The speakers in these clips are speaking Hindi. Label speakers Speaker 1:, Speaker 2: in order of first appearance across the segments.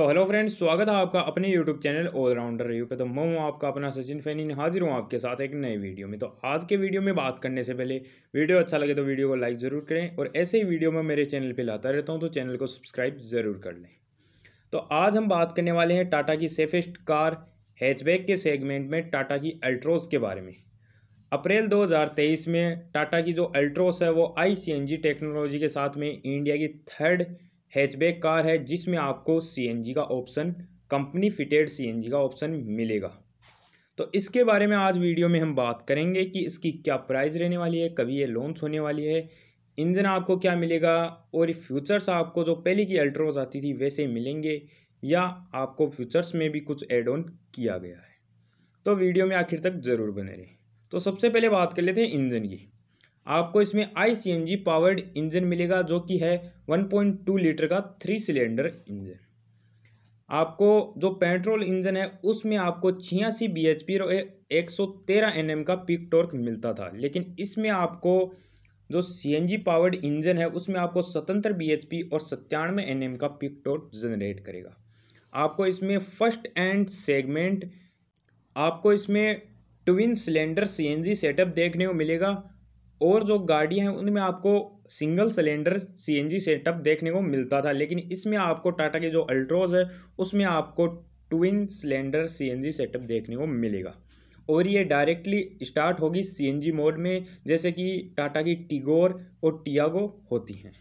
Speaker 1: तो हेलो फ्रेंड्स स्वागत है आपका अपने यूट्यूब चैनल ऑलराउंडर रिव्यू पे तो मैं हूँ आपका अपना सचिन फैनी हाजिर हूँ आपके साथ एक नए वीडियो में तो आज के वीडियो में बात करने से पहले वीडियो अच्छा लगे तो वीडियो को लाइक ज़रूर करें और ऐसे ही वीडियो मैं मेरे चैनल पर लाता रहता हूँ तो चैनल को सब्सक्राइब ज़रूर कर लें तो आज हम बात करने वाले हैं टाटा की सेफेस्ट कार हैचबैक के सेगमेंट में टाटा की अल्ट्रोस के बारे में अप्रैल दो में टाटा की जो अल्ट्रोस है वो आई टेक्नोलॉजी के साथ में इंडिया की थर्ड हैचबैक कार है जिसमें आपको सी का ऑप्शन कंपनी फिटेड सी का ऑप्शन मिलेगा तो इसके बारे में आज वीडियो में हम बात करेंगे कि इसकी क्या प्राइस रहने वाली है कभी ये लॉन्च होने वाली है इंजन आपको क्या मिलेगा और फ्यूचर्स आपको जो पहले की अल्ट्रोज आती थी वैसे मिलेंगे या आपको फ्यूचर्स में भी कुछ एड ऑन किया गया है तो वीडियो में आखिर तक ज़रूर बने रहें तो सबसे पहले बात कर लेते हैं इंजन की आपको इसमें I C N G powered engine मिलेगा जो कि है 1.2 लीटर का थ्री सिलेंडर इंजन आपको जो पेट्रोल इंजन है उसमें आपको छियासी बी एच पी और एक सौ तेरह एन एम का पिक टॉर्क मिलता था लेकिन इसमें आपको जो C N G powered engine है उसमें आपको स्वतंत्र बी एच पी और सत्तानवे एन एम का पिक टॉर्क जनरेट करेगा आपको इसमें फर्स्ट एंड सेगमेंट आपको इसमें twin cylinder C N G setup देखने को मिलेगा और जो गाड़ियाँ हैं उनमें आपको सिंगल सिलेंडर सीएनजी सेटअप देखने को मिलता था लेकिन इसमें आपको टाटा के जो अल्ट्रोज है उसमें आपको ट्विन सिलेंडर सीएनजी सेटअप देखने को मिलेगा और ये डायरेक्टली स्टार्ट होगी सीएनजी मोड में जैसे कि टाटा की टिगोर और टियागो होती हैं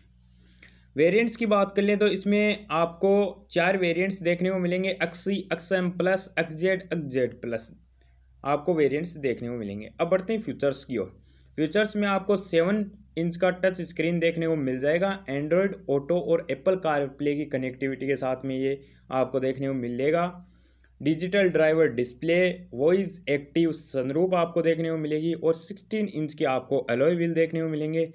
Speaker 1: वेरिएंट्स की बात कर लें तो इसमें आपको चार वेरिएंट्स देखने को मिलेंगे X E X M plus X Z X Z plus आपको वेरिएंट्स देखने को मिलेंगे अब बढ़ते हैं फ्यूचर्स की ओर फीचर्स में आपको सेवन इंच का टच स्क्रीन देखने को मिल जाएगा एंड्रॉयड ऑटो और एप्पल कार प्ले की कनेक्टिविटी के साथ में ये आपको देखने को मिलेगा digital driver display voice active sunroof आपको देखने को मिलेगी और 16 इंच की आपको अलॉय व्हील देखने को मिलेंगे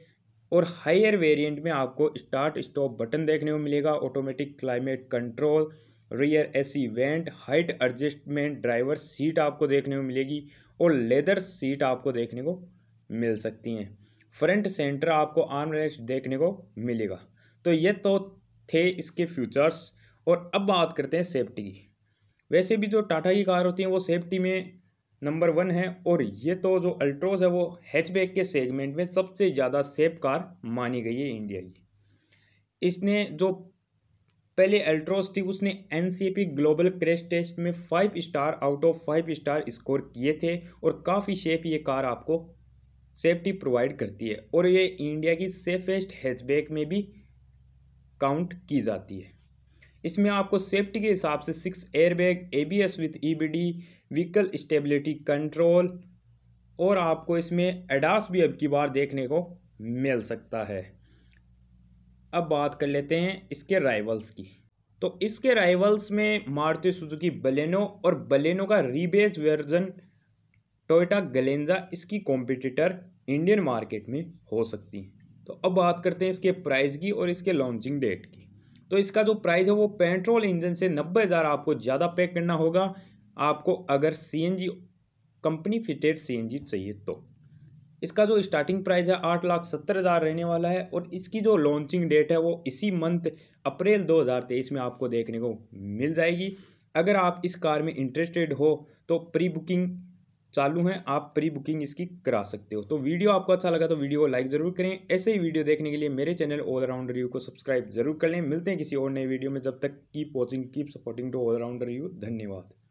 Speaker 1: और हायर वेरिएंट में आपको स्टार्ट स्टॉप बटन देखने को मिलेगा automatic climate control rear AC vent height adjustment driver seat आपको देखने को मिलेगी और लेदर सीट आपको देखने को मिल सकती हैं फ्रंट सेंटर आपको आर्म रेस्ट देखने को मिलेगा तो ये तो थे इसके फ्यूचर्स और अब बात करते हैं सेफ्टी की वैसे भी जो टाटा की कार होती हैं वो सेफ्टी में नंबर वन है और ये तो जो अल्ट्रोज है वो हैचबैक के सेगमेंट में सबसे ज़्यादा सेफ कार मानी गई है इंडिया की इसने जो पहले अल्ट्रोज थी उसने एन ग्लोबल क्रैश टेस्ट में five star out of five star score किए थे और काफ़ी सेफ ये कार आपको सेफ्टी प्रोवाइड करती है और ये इंडिया की सेफेस्ट हैचबैक में भी काउंट की जाती है इसमें आपको सेफ्टी के हिसाब से six airbag ABS with EBD vehicle stability control और आपको इसमें एडास भी अब की बार देखने को मिल सकता है अब बात कर लेते हैं इसके राइवल्स की तो इसके राइवल्स में मारुति सुजुकी बलेनो और बलेनो का रीबेज वर्जन टोयोटा गलेंजा इसकी कॉम्पिटिटर इंडियन मार्केट में हो सकती हैं तो अब बात करते हैं इसके प्राइस की और इसके लॉन्चिंग डेट की तो इसका जो प्राइस है वो पेट्रोल इंजन से नब्बे हज़ार आपको ज़्यादा पे करना होगा आपको अगर सीएनजी कंपनी फिटेड सीएनजी चाहिए तो इसका जो स्टार्टिंग प्राइस है आठ लाख सत्तर हज़ार रहने वाला है और इसकी जो लॉन्चिंग डेट है वो इसी मंथ अप्रैल दो में आपको देखने को मिल जाएगी अगर आप इस कार में इंटरेस्टेड हो तो प्री बुकिंग चालू हैं आप प्री बुकिंग इसकी करा सकते हो तो वीडियो आपको अच्छा लगा तो वीडियो को लाइक जरूर करें ऐसे ही वीडियो देखने के लिए मेरे चैनल ऑल राउंड रिव्यू को सब्सक्राइब जरूर कर लें मिलते हैं किसी और नए वीडियो में जब तक keep watching keep supporting to all round review धन्यवाद